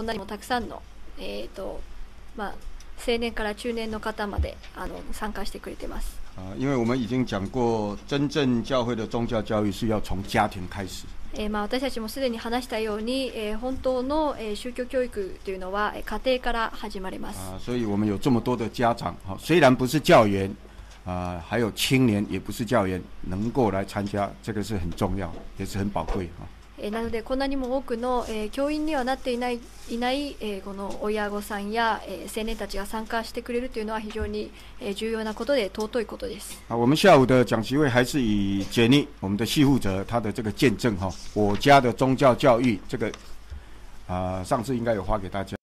こんなにもたくさんの、えーとまあ、青年から中年の方まであの参加してくれてます。因为我们已经讲过，真正教会的宗教教育是要从家庭开始。えまあ、私たちもすでに話したように、え本当の、え宗教教育というのは、え家庭から始まります。所以我们有这么多的家长，虽然不是教员，啊，还有青年也不是教员，能够来参加，这个是很重要，也是很宝贵啊。えなのでこんなにも多くの、え教員にはなっていないいない、えこの親御さんや、え青年たちが参加してくれるというのは非常に、え重要なことで尊いことです。啊，我们下午的讲席位还是以杰尼我们的系负责他的这个见证哈、哦，我家的宗教教育这个啊、上次应该有发给大家。